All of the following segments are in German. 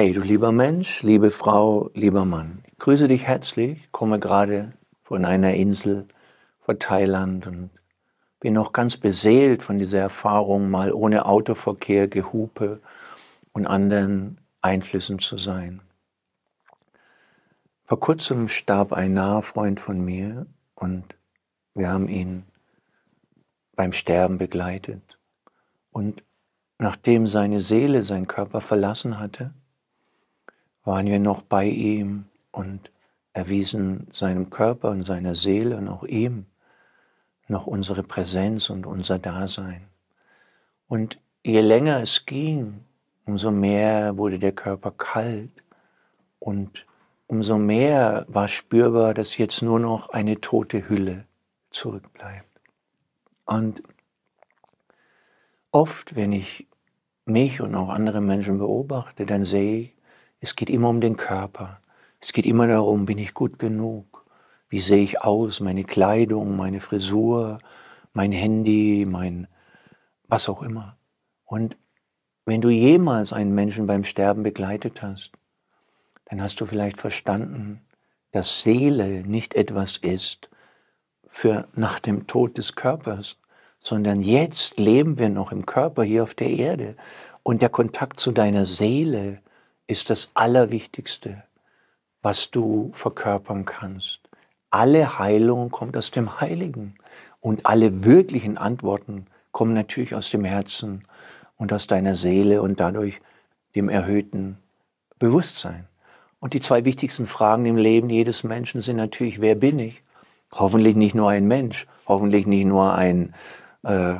Hey, du lieber Mensch, liebe Frau, lieber Mann, ich grüße dich herzlich, komme gerade von einer Insel vor Thailand und bin noch ganz beseelt von dieser Erfahrung, mal ohne Autoverkehr, Gehupe und anderen Einflüssen zu sein. Vor kurzem starb ein naher Freund von mir und wir haben ihn beim Sterben begleitet. Und nachdem seine Seele seinen Körper verlassen hatte, waren wir noch bei ihm und erwiesen seinem Körper und seiner Seele und auch ihm noch unsere Präsenz und unser Dasein. Und je länger es ging, umso mehr wurde der Körper kalt und umso mehr war spürbar, dass jetzt nur noch eine tote Hülle zurückbleibt. Und oft, wenn ich mich und auch andere Menschen beobachte, dann sehe ich, es geht immer um den Körper. Es geht immer darum, bin ich gut genug? Wie sehe ich aus? Meine Kleidung, meine Frisur, mein Handy, mein was auch immer. Und wenn du jemals einen Menschen beim Sterben begleitet hast, dann hast du vielleicht verstanden, dass Seele nicht etwas ist für nach dem Tod des Körpers, sondern jetzt leben wir noch im Körper hier auf der Erde. Und der Kontakt zu deiner Seele, ist das Allerwichtigste, was du verkörpern kannst. Alle Heilung kommt aus dem Heiligen und alle wirklichen Antworten kommen natürlich aus dem Herzen und aus deiner Seele und dadurch dem erhöhten Bewusstsein. Und die zwei wichtigsten Fragen im Leben jedes Menschen sind natürlich, wer bin ich? Hoffentlich nicht nur ein Mensch, hoffentlich nicht nur ein äh,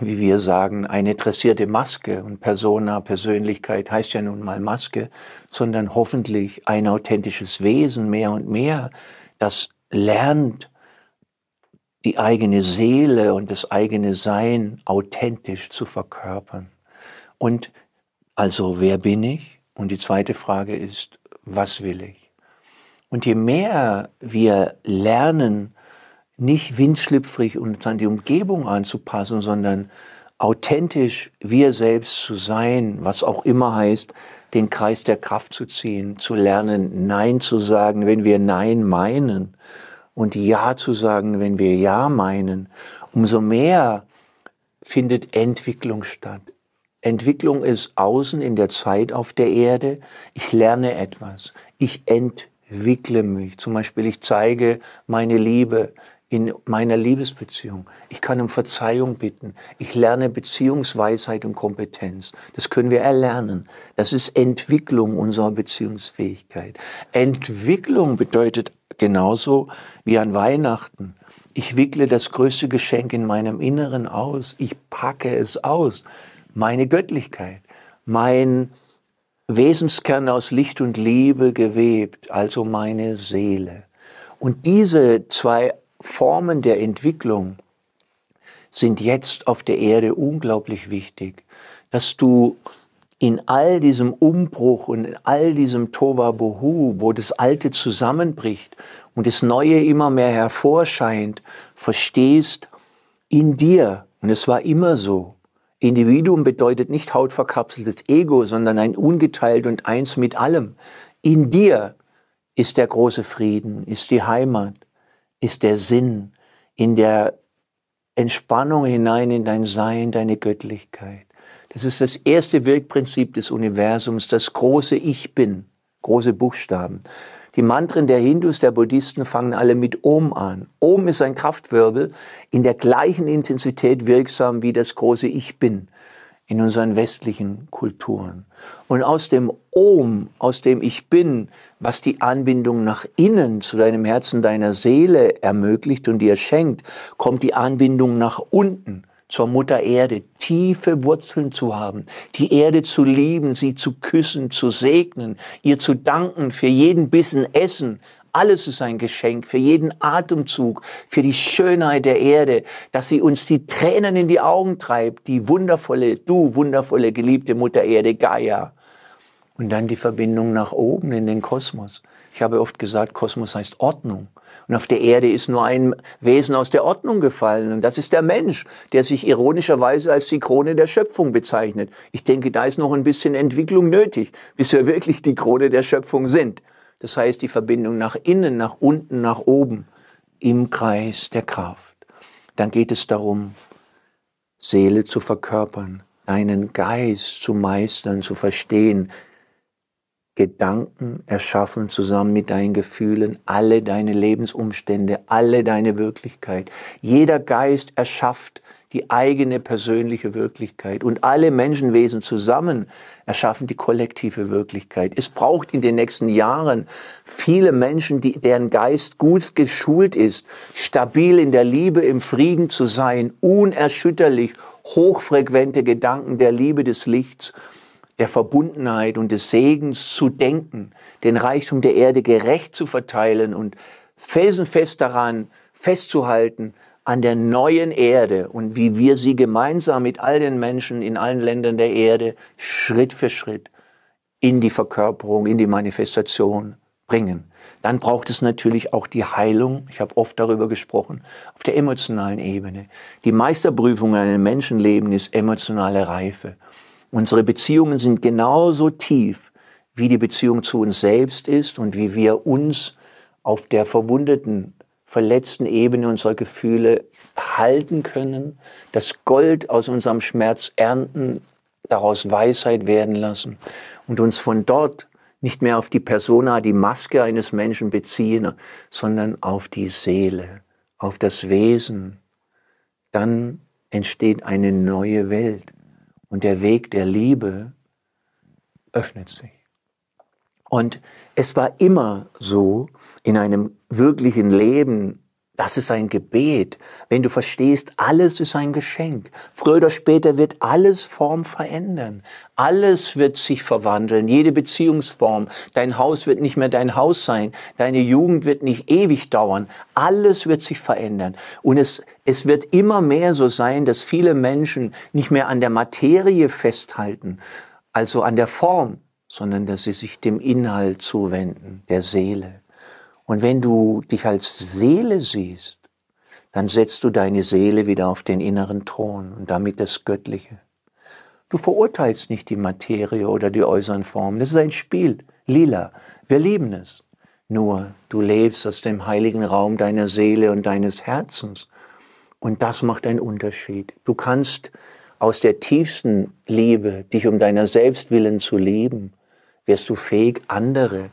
wie wir sagen, eine dressierte Maske. Und Persona, Persönlichkeit heißt ja nun mal Maske, sondern hoffentlich ein authentisches Wesen mehr und mehr, das lernt, die eigene Seele und das eigene Sein authentisch zu verkörpern. Und also, wer bin ich? Und die zweite Frage ist, was will ich? Und je mehr wir lernen, nicht windschlüpfrig und an die Umgebung anzupassen, sondern authentisch wir selbst zu sein, was auch immer heißt, den Kreis der Kraft zu ziehen, zu lernen, Nein zu sagen, wenn wir Nein meinen und Ja zu sagen, wenn wir Ja meinen, umso mehr findet Entwicklung statt. Entwicklung ist außen in der Zeit auf der Erde. Ich lerne etwas. Ich entwickle mich. Zum Beispiel, ich zeige meine Liebe in meiner Liebesbeziehung. Ich kann um Verzeihung bitten. Ich lerne Beziehungsweisheit und Kompetenz. Das können wir erlernen. Das ist Entwicklung unserer Beziehungsfähigkeit. Entwicklung bedeutet genauso wie an Weihnachten. Ich wickle das größte Geschenk in meinem Inneren aus. Ich packe es aus. Meine Göttlichkeit, mein Wesenskern aus Licht und Liebe gewebt, also meine Seele. Und diese zwei Formen der Entwicklung sind jetzt auf der Erde unglaublich wichtig, dass du in all diesem Umbruch und in all diesem Tova Bohu, wo das Alte zusammenbricht und das Neue immer mehr hervorscheint, verstehst in dir, und es war immer so, Individuum bedeutet nicht hautverkapseltes Ego, sondern ein ungeteilt und eins mit allem. In dir ist der große Frieden, ist die Heimat ist der Sinn in der Entspannung hinein in dein Sein, deine Göttlichkeit. Das ist das erste Wirkprinzip des Universums, das große Ich bin, große Buchstaben. Die Mantren der Hindus, der Buddhisten fangen alle mit Om an. Om ist ein Kraftwirbel, in der gleichen Intensität wirksam wie das große Ich bin in unseren westlichen Kulturen. Und aus dem Ohm, aus dem Ich Bin, was die Anbindung nach innen zu deinem Herzen, deiner Seele ermöglicht und dir schenkt, kommt die Anbindung nach unten zur Mutter Erde, tiefe Wurzeln zu haben, die Erde zu lieben, sie zu küssen, zu segnen, ihr zu danken für jeden Bissen Essen, alles ist ein Geschenk für jeden Atemzug, für die Schönheit der Erde, dass sie uns die Tränen in die Augen treibt, die wundervolle, du wundervolle, geliebte Mutter Erde Gaia. Und dann die Verbindung nach oben in den Kosmos. Ich habe oft gesagt, Kosmos heißt Ordnung. Und auf der Erde ist nur ein Wesen aus der Ordnung gefallen. Und das ist der Mensch, der sich ironischerweise als die Krone der Schöpfung bezeichnet. Ich denke, da ist noch ein bisschen Entwicklung nötig, bis wir wirklich die Krone der Schöpfung sind. Das heißt, die Verbindung nach innen, nach unten, nach oben im Kreis der Kraft. Dann geht es darum, Seele zu verkörpern, einen Geist zu meistern, zu verstehen, Gedanken erschaffen zusammen mit deinen Gefühlen, alle deine Lebensumstände, alle deine Wirklichkeit. Jeder Geist erschafft die eigene persönliche Wirklichkeit. Und alle Menschenwesen zusammen erschaffen die kollektive Wirklichkeit. Es braucht in den nächsten Jahren viele Menschen, die, deren Geist gut geschult ist, stabil in der Liebe, im Frieden zu sein, unerschütterlich, hochfrequente Gedanken der Liebe, des Lichts, der Verbundenheit und des Segens zu denken, den Reichtum der Erde gerecht zu verteilen und felsenfest daran festzuhalten, an der neuen Erde und wie wir sie gemeinsam mit all den Menschen in allen Ländern der Erde Schritt für Schritt in die Verkörperung, in die Manifestation bringen. Dann braucht es natürlich auch die Heilung, ich habe oft darüber gesprochen, auf der emotionalen Ebene. Die Meisterprüfung in einem Menschenleben ist emotionale Reife. Unsere Beziehungen sind genauso tief, wie die Beziehung zu uns selbst ist und wie wir uns auf der verwundeten verletzten Ebene unserer Gefühle halten können, das Gold aus unserem Schmerz ernten, daraus Weisheit werden lassen und uns von dort nicht mehr auf die Persona, die Maske eines Menschen beziehen, sondern auf die Seele, auf das Wesen, dann entsteht eine neue Welt und der Weg der Liebe öffnet sich. Und es war immer so in einem wirklichen Leben, das ist ein Gebet. Wenn du verstehst, alles ist ein Geschenk. Früher oder später wird alles Form verändern. Alles wird sich verwandeln. Jede Beziehungsform. Dein Haus wird nicht mehr dein Haus sein. Deine Jugend wird nicht ewig dauern. Alles wird sich verändern. Und es, es wird immer mehr so sein, dass viele Menschen nicht mehr an der Materie festhalten, also an der Form, sondern dass sie sich dem Inhalt zuwenden, der Seele. Und wenn du dich als Seele siehst, dann setzt du deine Seele wieder auf den inneren Thron und damit das Göttliche. Du verurteilst nicht die Materie oder die äußeren Formen. Das ist ein Spiel. Lila. Wir lieben es. Nur du lebst aus dem heiligen Raum deiner Seele und deines Herzens. Und das macht einen Unterschied. Du kannst aus der tiefsten Liebe, dich um deiner Selbstwillen zu lieben, wirst du fähig, andere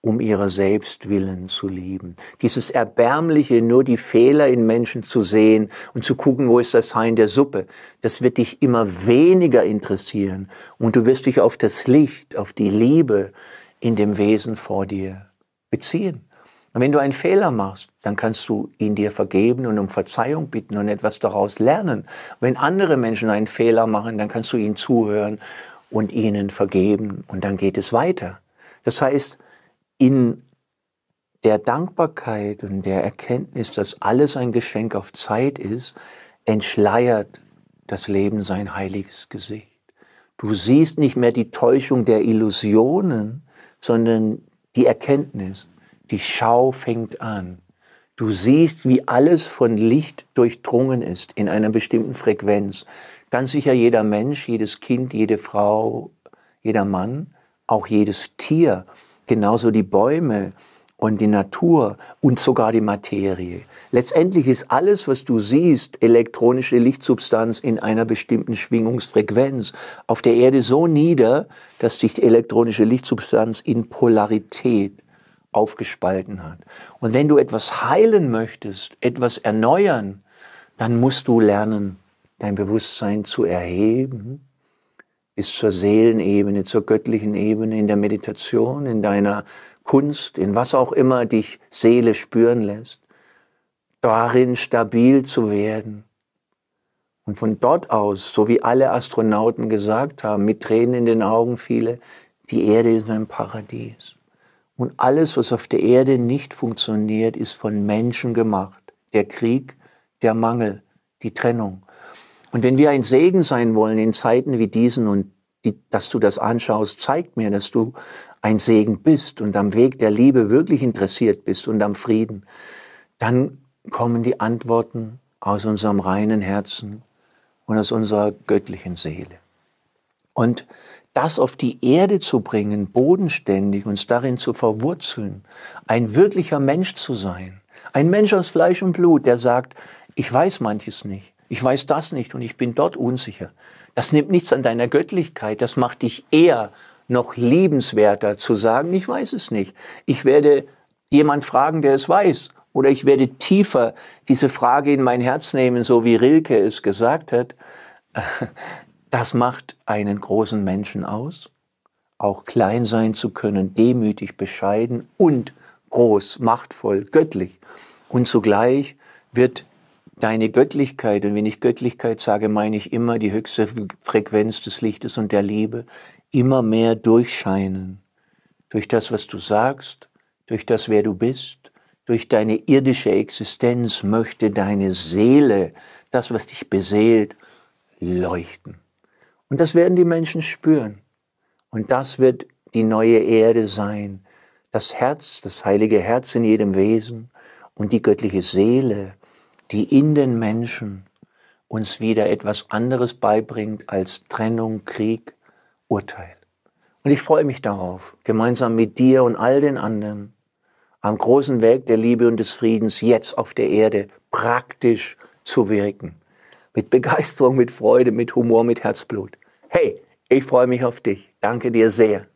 um ihrer Selbstwillen zu lieben. Dieses Erbärmliche, nur die Fehler in Menschen zu sehen und zu gucken, wo ist das Hein der Suppe, das wird dich immer weniger interessieren und du wirst dich auf das Licht, auf die Liebe in dem Wesen vor dir beziehen. Und wenn du einen Fehler machst, dann kannst du ihn dir vergeben und um Verzeihung bitten und etwas daraus lernen. Wenn andere Menschen einen Fehler machen, dann kannst du ihnen zuhören und ihnen vergeben und dann geht es weiter. Das heißt, in der Dankbarkeit und der Erkenntnis, dass alles ein Geschenk auf Zeit ist, entschleiert das Leben sein heiliges Gesicht. Du siehst nicht mehr die Täuschung der Illusionen, sondern die Erkenntnis, die Schau fängt an. Du siehst, wie alles von Licht durchdrungen ist in einer bestimmten Frequenz. Ganz sicher jeder Mensch, jedes Kind, jede Frau, jeder Mann, auch jedes Tier, genauso die Bäume und die Natur und sogar die Materie. Letztendlich ist alles, was du siehst, elektronische Lichtsubstanz in einer bestimmten Schwingungsfrequenz auf der Erde so nieder, dass sich die elektronische Lichtsubstanz in Polarität aufgespalten hat. Und wenn du etwas heilen möchtest, etwas erneuern, dann musst du lernen, dein Bewusstsein zu erheben, bis zur Seelenebene, zur göttlichen Ebene, in der Meditation, in deiner Kunst, in was auch immer dich Seele spüren lässt, darin stabil zu werden. Und von dort aus, so wie alle Astronauten gesagt haben, mit Tränen in den Augen viele, die Erde ist ein Paradies. Und alles, was auf der Erde nicht funktioniert, ist von Menschen gemacht. Der Krieg, der Mangel, die Trennung. Und wenn wir ein Segen sein wollen in Zeiten wie diesen und die, dass du das anschaust, zeigt mir, dass du ein Segen bist und am Weg der Liebe wirklich interessiert bist und am Frieden, dann kommen die Antworten aus unserem reinen Herzen und aus unserer göttlichen Seele. Und das auf die Erde zu bringen, bodenständig, uns darin zu verwurzeln, ein wirklicher Mensch zu sein. Ein Mensch aus Fleisch und Blut, der sagt, ich weiß manches nicht, ich weiß das nicht und ich bin dort unsicher. Das nimmt nichts an deiner Göttlichkeit, das macht dich eher noch liebenswerter zu sagen, ich weiß es nicht. Ich werde jemand fragen, der es weiß. Oder ich werde tiefer diese Frage in mein Herz nehmen, so wie Rilke es gesagt hat. Das macht einen großen Menschen aus, auch klein sein zu können, demütig, bescheiden und groß, machtvoll, göttlich. Und zugleich wird deine Göttlichkeit, und wenn ich Göttlichkeit sage, meine ich immer die höchste Frequenz des Lichtes und der Liebe, immer mehr durchscheinen. Durch das, was du sagst, durch das, wer du bist, durch deine irdische Existenz möchte deine Seele, das, was dich beseelt, leuchten. Und das werden die Menschen spüren. Und das wird die neue Erde sein. Das Herz, das heilige Herz in jedem Wesen und die göttliche Seele, die in den Menschen uns wieder etwas anderes beibringt als Trennung, Krieg, Urteil. Und ich freue mich darauf, gemeinsam mit dir und all den anderen am großen Werk der Liebe und des Friedens jetzt auf der Erde praktisch zu wirken mit Begeisterung, mit Freude, mit Humor, mit Herzblut. Hey, ich freue mich auf dich. Danke dir sehr.